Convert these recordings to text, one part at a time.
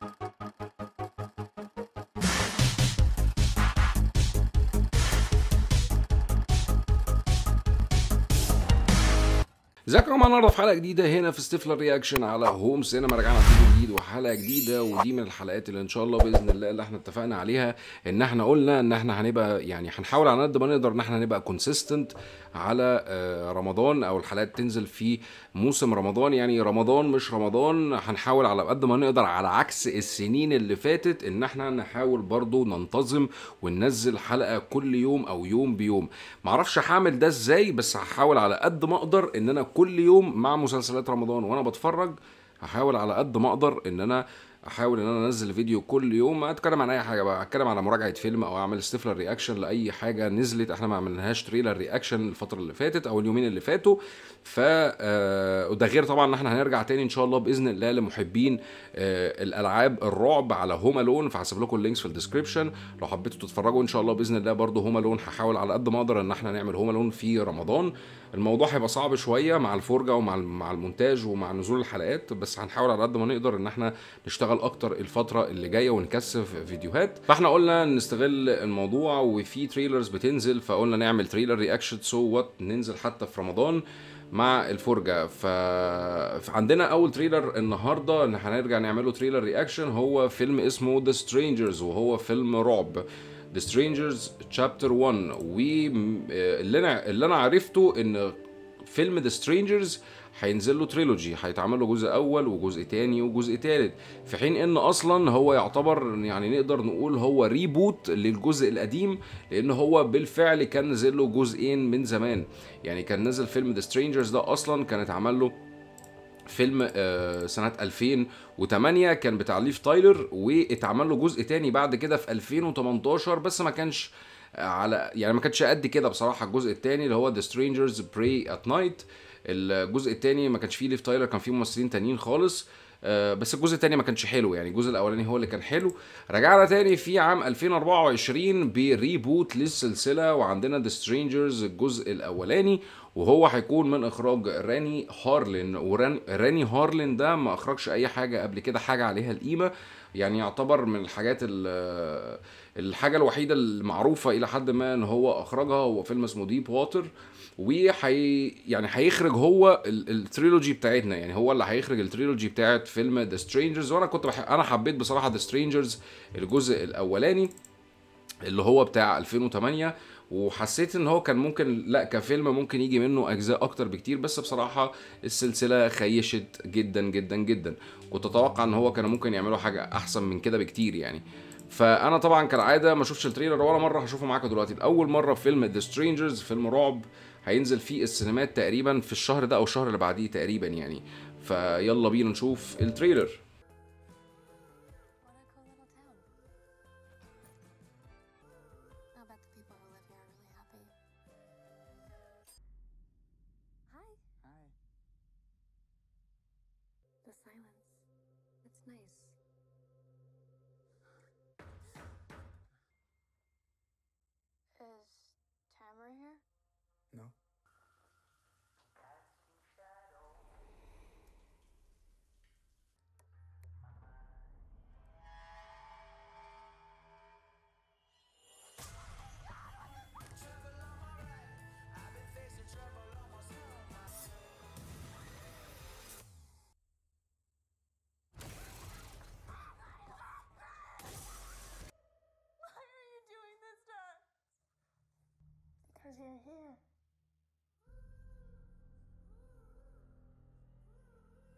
Thank you. ازيكم النهارده في حلقه جديده هنا في ستيفلر رياكشن على هوم سينما رجعنا فيديو جديد وحلقه جديده ودي من الحلقات اللي ان شاء الله باذن الله اللي احنا اتفقنا عليها ان احنا قلنا ان احنا هنبقى يعني هنحاول على قد ما نقدر ان احنا نبقى كونسيستنت على آه، رمضان او الحلقات تنزل في موسم رمضان يعني رمضان مش رمضان هنحاول على قد ما نقدر على عكس السنين اللي فاتت ان احنا نحاول برضو ننتظم وننزل حلقه كل يوم او يوم بيوم معرفش هعمل ده ازاي بس هحاول على قد ما اقدر ان انا كل يوم مع مسلسلات رمضان وانا بتفرج هحاول على قد ما اقدر ان انا احاول ان انا انزل فيديو كل يوم اتكلم عن اي حاجه بقى اتكلم على مراجعه فيلم او اعمل ستيفلر رياكشن لاي حاجه نزلت احنا ما عملناهاش تريلر رياكشن الفتره اللي فاتت او اليومين اللي فاتوا ف آه، وده غير طبعا ان احنا هنرجع تاني ان شاء الله باذن الله لمحبين آه، الالعاب الرعب على هوم الون فهسيب لكم اللينكس في الديسكربشن لو حبيتوا تتفرجوا ان شاء الله باذن الله برده هوم الون هحاول على قد ما اقدر ان احنا نعمل هوم الون في رمضان الموضوع هيبقى صعب شويه مع الفرجه ومع مع المونتاج ومع نزول الحلقات بس هنحاول على قد ما نقدر ان احنا نشتغل نشتغل اكتر الفتره اللي جايه ونكثف فيديوهات فاحنا قلنا نستغل الموضوع وفي تريلرز بتنزل فقلنا نعمل تريلر رياكشن سو وات ننزل حتى في رمضان مع الفرجه ف... فعندنا اول تريلر النهارده ان هنرجع نعمله تريلر رياكشن هو فيلم اسمه ذا سترينجرز وهو فيلم رعب ذا سترينجرز تشابتر 1 واللي انا اللي انا عرفته ان فيلم ذا سترينجرز هينزل له تريلوجي هيتعمل له جزء اول وجزء تاني وجزء تالت في حين ان اصلا هو يعتبر يعني نقدر نقول هو ريبوت للجزء القديم لان هو بالفعل كان نزل له جزئين من زمان يعني كان نزل فيلم ذا سترينجرز ده اصلا كان اتعمل له فيلم آه، سنة 2008 كان بتاع ليف تايلر واتعمل له جزء تاني بعد كده في 2018 بس ما كانش على يعني ما كانش قد كده بصراحة الجزء التاني اللي هو ذا سترينجرز براي ات نايت الجزء الثاني ما كانش فيه ليف تايلر كان فيه ممثلين تانيين خالص آه، بس الجزء الثاني ما كانش حلو يعني الجزء الاولاني هو اللي كان حلو رجعنا تاني في عام 2024 بريبوت للسلسله وعندنا ذا سترينجرز الجزء الاولاني وهو هيكون من اخراج راني هارلين وراني هارلين ده ما اخرجش اي حاجه قبل كده حاجه عليها القيمه يعني يعتبر من الحاجات الحاجه الوحيده المعروفه الى حد ما ان هو اخرجها هو فيلم اسمه ديب ووتر وحي يعني هيخرج هو التريلوجي بتاعتنا يعني هو اللي هيخرج التريلوجي بتاعت فيلم ذا سترينجرز وانا كنت بح... انا حبيت بصراحه ذا سترينجرز الجزء الاولاني اللي هو بتاع 2008 وحسيت ان هو كان ممكن لا كفيلم ممكن يجي منه اجزاء اكتر بكتير بس بصراحه السلسله خيشت جدا جدا جدا كنت اتوقع ان هو كانوا ممكن يعملوا حاجه احسن من كده بكتير يعني فانا طبعا كالعاده ما شفتش التريلر ولا مره هشوفه معاكم دلوقتي لاول مره فيلم ذا سترينجرز فيلم رعب هينزل فيه السينمات تقريبا في الشهر ده او الشهر اللي بعديه تقريبا يعني فيلا بينا نشوف التريلر Nice. because you're here.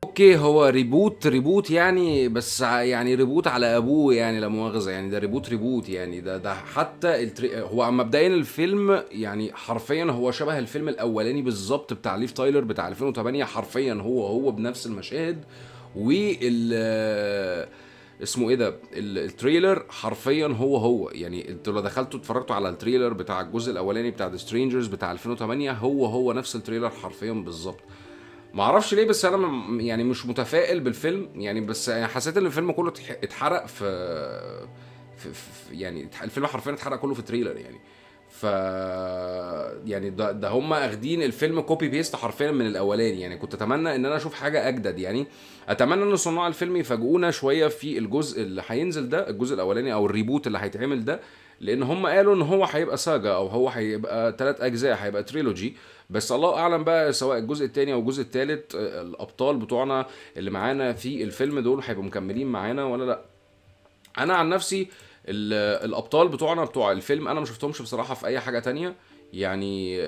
اوكي هو ريبوت ريبوت يعني بس يعني ريبوت على ابوه يعني لا مؤاخذه يعني ده ريبوت ريبوت يعني ده ده حتى التري... هو مبدئيا الفيلم يعني حرفيا هو شبه الفيلم الاولاني بالظبط بتاع ليف تايلر بتاع 2008 حرفيا هو هو بنفس المشاهد وال اسمه ايه ده التريلر حرفيا هو هو يعني انتوا لو دخلتوا اتفرجتوا على التريلر بتاع الجزء الاولاني بتاع ذا سترينجرز بتاع 2008 هو هو نفس التريلر حرفيا بالظبط ما اعرفش ليه بس انا يعني مش متفائل بالفيلم يعني بس حسيت ان الفيلم كله اتحرق في, في, في يعني الفيلم حرفيا اتحرق كله في تريلر يعني ف يعني ده, ده هم اخدين الفيلم كوبي بيست حرفيا من الاولاني يعني كنت اتمنى ان انا اشوف حاجه اجدد يعني اتمنى ان صناع الفيلم يفاجئونا شويه في الجزء اللي هينزل ده الجزء الاولاني او الريبوت اللي هيتعمل ده لان هم قالوا ان هو هيبقى ساجا او هو هيبقى ثلاث اجزاء هيبقى تريلوجي بس الله اعلم بقى سواء الجزء الثاني او الجزء الثالث الابطال بتوعنا اللي معانا في الفيلم دول هيبقوا مكملين معانا ولا لا انا عن نفسي آه الابطال بتوعنا بتوع الفيلم انا ما شفتهمش بصراحه في اي حاجه تانية يعني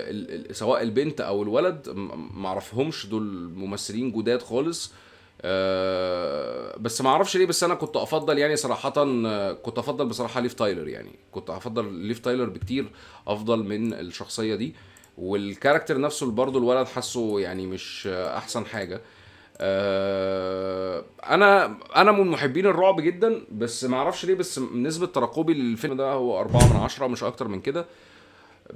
سواء البنت او الولد ما اعرفهمش دول ممثلين جداد خالص آه، بس ما اعرفش ليه بس انا كنت افضل يعني صراحه كنت افضل بصراحه ليف تايلر يعني كنت افضل ليف تايلر بكتير افضل من الشخصيه دي والكاركتر نفسه برضه الولد حاسه يعني مش احسن حاجه آه، انا انا من محبين الرعب جدا بس ما اعرفش ليه بس نسبه ترقبي للفيلم ده هو أربعة من عشرة مش اكتر من كده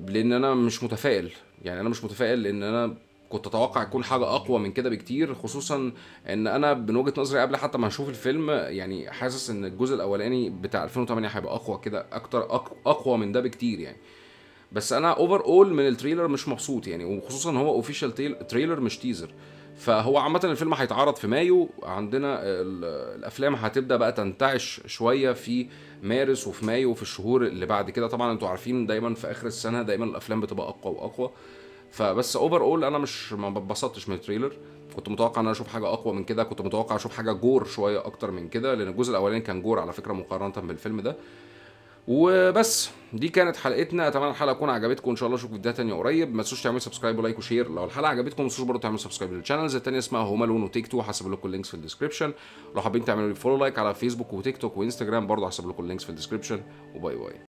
لان انا مش متفائل يعني انا مش متفائل لان انا كنت اتوقع يكون حاجه اقوى من كده بكتير خصوصا ان انا من وجهه نظري قبل حتى ما اشوف الفيلم يعني حاسس ان الجزء الاولاني بتاع 2008 هيبقى اقوى كده اكتر اقوى من ده بكتير يعني بس انا اوفر اول من التريلر مش مبسوط يعني وخصوصا هو اوفيشال تريلر مش تيزر فهو عامة الفيلم هيتعرض في مايو عندنا الأفلام هتبدأ بقى تنتعش شوية في مارس وفي مايو وفي الشهور اللي بعد كده طبعا انتوا عارفين دايما في آخر السنة دايما الأفلام بتبقى أقوى وأقوى فبس اوفر اول انا مش ما اتبسطتش من التريلر كنت متوقع ان انا اشوف حاجه اقوى من كده كنت متوقع اشوف حاجه جور شويه اكتر من كده لان الجزء الاولاني كان جور على فكره مقارنه بالفيلم ده وبس دي كانت حلقتنا اتمنى الحلقه تكون عجبتكم ان شاء الله اشوفكم في فيديو تاني قريب ما تنسوش تعملوا سبسكرايب ولايك وشير لو الحلقه عجبتكم ما تنسوش برضه تعملوا سبسكرايب للشانلز الثانيه اسمها هوم الون وتيك تو هسيب لكم اللينكس في الديسكربشن لو حابين تعملوا لي فولو لايك على فيسبوك وتيك توك وانستجرام برضه هسيب لكم اللينكس في الديسكربشن وباي باي